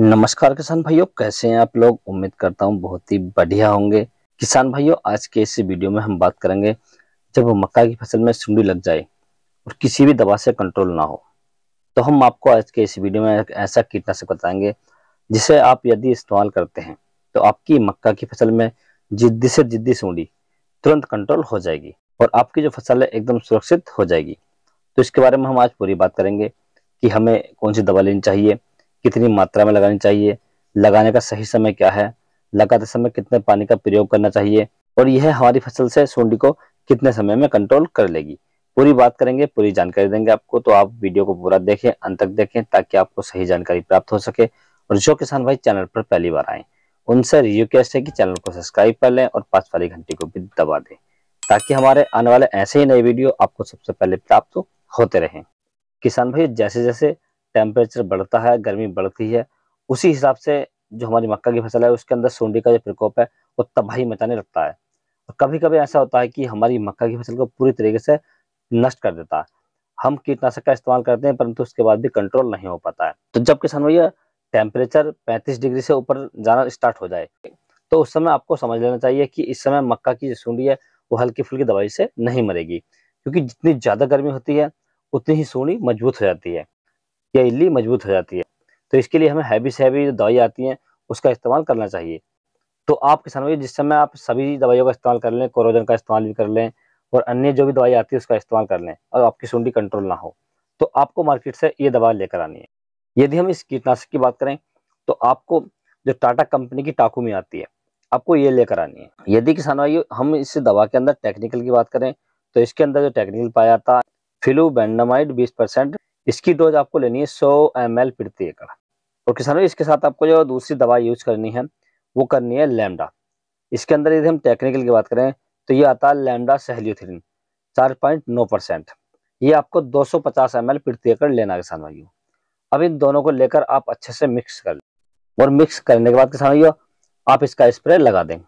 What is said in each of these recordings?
नमस्कार किसान भाइयों कैसे हैं आप लोग उम्मीद करता हूं बहुत ही बढ़िया होंगे किसान भाइयों आज के इस वीडियो में हम बात करेंगे जब मक्का की फसल में सुंडी लग जाए और किसी भी दवा से कंट्रोल ना हो तो हम आपको आज के इस वीडियो में एक ऐसा कीटनाशक बताएंगे जिसे आप यदि इस्तेमाल करते हैं तो आपकी मक्का की फसल में जिद्दी से जिद्दी सूंडी तुरंत कंट्रोल हो जाएगी और आपकी जो फसल है एकदम सुरक्षित हो जाएगी तो इसके बारे में हम आज पूरी बात करेंगे कि हमें कौन सी दवा लेनी चाहिए कितनी मात्रा में लगानी चाहिए लगाने का सही समय क्या है लगाते समय कितने पानी का प्रयोग करना चाहिए और यह हमारी फसल से सूंडी को कितने समय में कंट्रोल कर लेगी पूरी बात करेंगे पूरी जानकारी देंगे आपको तो आप वीडियो को पूरा देखें अंत तक देखें ताकि आपको सही जानकारी प्राप्त हो सके और जो किसान भाई चैनल पर पहली बार आए उनसे रिक्वेस्ट है कि चैनल को सब्सक्राइब कर लें और पांच वाली घंटी को भी दबा दें ताकि हमारे आने वाले ऐसे ही नए वीडियो आपको सबसे पहले प्राप्त होते रहें किसान भाई जैसे जैसे टेम्परेचर बढ़ता है गर्मी बढ़ती है उसी हिसाब से जो हमारी मक्का की फसल है उसके अंदर सूंडी का जो प्रकोप है वो तबाही मचाने लगता है और कभी कभी ऐसा होता है कि हमारी मक्का की फसल को पूरी तरीके से नष्ट कर देता है हम कीटनाशक का इस्तेमाल करते हैं परंतु उसके बाद भी कंट्रोल नहीं हो पाता है तो जब किसान भैया टेम्परेचर पैंतीस डिग्री से ऊपर जाना स्टार्ट हो जाए तो उस समय आपको समझ लेना चाहिए कि इस समय मक्का की जो सूंडी है वो हल्की फुल्की दवाई से नहीं मरेगी क्योंकि जितनी ज़्यादा गर्मी होती है उतनी ही सूंडी मजबूत हो जाती है या इल्ली मजबूत हो जाती है तो इसके लिए हमें हैवी से हैवी जो दवाई आती हैं उसका इस्तेमाल करना चाहिए तो आप किसान भाई जिस समय आप सभी दवाइयों का इस्तेमाल कर लें कोरोजन का इस्तेमाल भी कर लें और अन्य जो भी दवाई आती है उसका इस्तेमाल कर लें और आपकी सूंडी कंट्रोल ना हो तो आपको मार्केट से ये दवा लेकर आनी है यदि हम इस कीटनाशक की बात करें तो आपको जो टाटा कंपनी की टाकू में आती है आपको ये लेकर आनी है यदि किसान भाई हम इस दवा के अंदर टेक्निकल की बात करें तो इसके अंदर जो टेक्निकल पाया फिलू फिलूबेंडामाइड बीस परसेंट इसकी डोज आपको लेनी है सौ एम एल प्रति एकड़ और तो किसानों इसके साथ आपको जो दूसरी दवा यूज करनी है वो करनी है लैमडा इसके अंदर यदि हम टेक्निकल की बात करें तो ये आता है लैमडा सहलियोथिन चार पॉइंट नौ परसेंट ये आपको 250 एम एल प्रति एकड़ लेना किसान भाइयों अब इन दोनों को लेकर आप अच्छे से मिक्स कर लें और मिक्स करने के बाद किसान भाइयों आप इसका स्प्रे लगा दें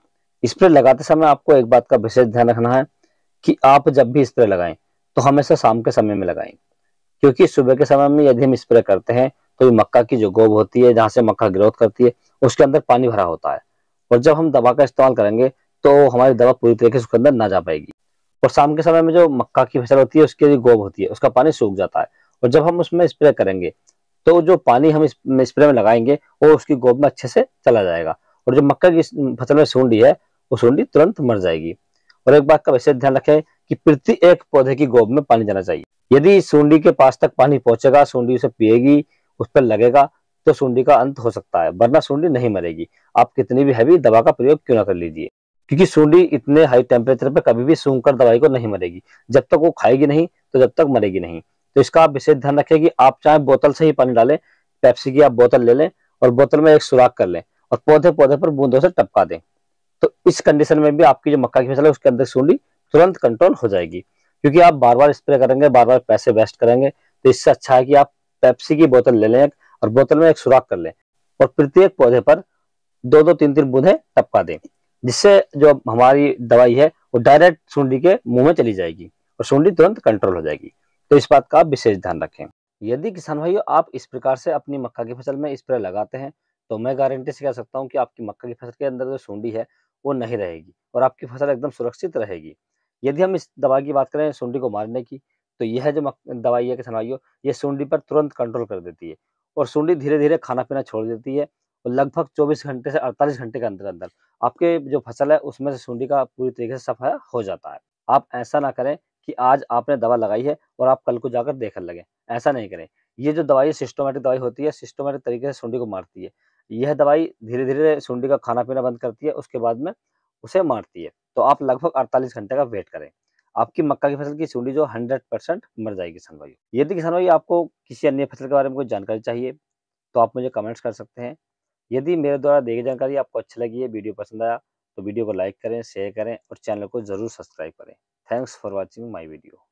स्प्रे लगाते समय आपको एक बात का विशेष ध्यान रखना है कि आप जब भी स्प्रे लगाएं तो हमेशा शाम के समय में लगाएं क्योंकि सुबह के समय में यदि हम स्प्रे करते हैं तो ये मक्का की जो गोब होती है जहाँ से मक्का ग्रोथ करती है उसके अंदर पानी भरा होता है और जब हम दवा का इस्तेमाल करेंगे तो हमारी दवा पूरी तरीके से उसके अंदर ना जा पाएगी और शाम के समय में जो मक्का की फसल होती है उसकी जो गोब होती है उसका पानी सूख जाता है और जब हम उसमें स्प्रे करेंगे तो जो पानी हम स्प्रे में लगाएंगे वो उसकी गोब में अच्छे से चला जाएगा और जो मक्का की फसल में सूंडी है वो सूंडी तुरंत मर जाएगी और एक बात का वैसे ध्यान रखें कि प्रति एक पौधे की गोब में पानी जाना चाहिए यदि सूंडी के पास तक पानी पहुंचेगा सूंडी उसे पिएगी उस पर लगेगा तो सूंडी का अंत हो सकता है वरना सूंडी नहीं मरेगी आप कितनी भी हैवी दवा का प्रयोग क्यों ना कर लीजिए क्योंकि सूंडी इतने हाई टेम्परेचर पर कभी भी सूंघ कर दवाई को नहीं मरेगी जब तक वो खाएगी नहीं तो जब तक मरेगी नहीं तो इसका आप विशेष ध्यान रखें कि आप चाहे बोतल से ही पानी डालें पेप्सी की आप बोतल ले लें और बोतल में एक सुराख कर लें और पौधे पौधे पर बूंदों से टपका दें तो इस कंडीशन में भी आपकी जो मक्का की फसल है उसके अंदर सूंडी तुरंत कंट्रोल हो जाएगी क्योंकि आप बार बार स्प्रे करेंगे बार बार पैसे वेस्ट करेंगे तो इससे अच्छा है कि आप पेप्सी की बोतल ले लें और बोतल में एक सुराख कर लें और प्रत्येक पौधे पर दो दो तीन तीन बूंदे टपका दें जिससे जो हमारी दवाई है वो डायरेक्ट सूंडी के मुंह में चली जाएगी और सूंडी तुरंत कंट्रोल हो जाएगी तो इस बात का आप विशेष ध्यान रखें यदि किसान भाइयों आप इस प्रकार से अपनी मक्का की फसल में स्प्रे लगाते हैं तो मैं गारंटी से कह सकता हूँ कि आपकी मक्का की फसल के अंदर जो सूंडी है वो नहीं रहेगी और आपकी फसल एकदम सुरक्षित रहेगी यदि हम इस दवा की बात करें सुंडी को मारने की तो यह जो दवाई है भाइयों ये सुंडी पर तुरंत कंट्रोल कर देती है और सुंडी धीरे धीरे खाना पीना छोड़ देती है और लगभग 24 घंटे से 48 घंटे के अंदर अंदर आपके जो फसल है उसमें से सुंडी का पूरी तरीके से सफाया हो जाता है आप ऐसा ना करें कि आज आपने दवा लगाई है और आप कल को जाकर देखने लगे ऐसा नहीं करें ये जो दवाई सिस्टोमेटिक दवाई होती है सिस्टोमेटिक तरीके से सुंडी को मारती है यह दवाई धीरे धीरे सुंडी का खाना पीना बंद करती है उसके बाद में उसे मारती है तो आप लगभग 48 घंटे का वेट करें आपकी मक्का की फसल की सूंडी जो 100 परसेंट मर जाएगी किसान भाई यदि किसान भाई आपको किसी अन्य फसल के बारे में कोई जानकारी चाहिए तो आप मुझे कमेंट्स कर सकते हैं यदि मेरे द्वारा दी गई जानकारी आपको अच्छी लगी है वीडियो पसंद आया तो वीडियो को लाइक करें शेयर करें और चैनल को जरूर सब्सक्राइब करें thanks for watching my video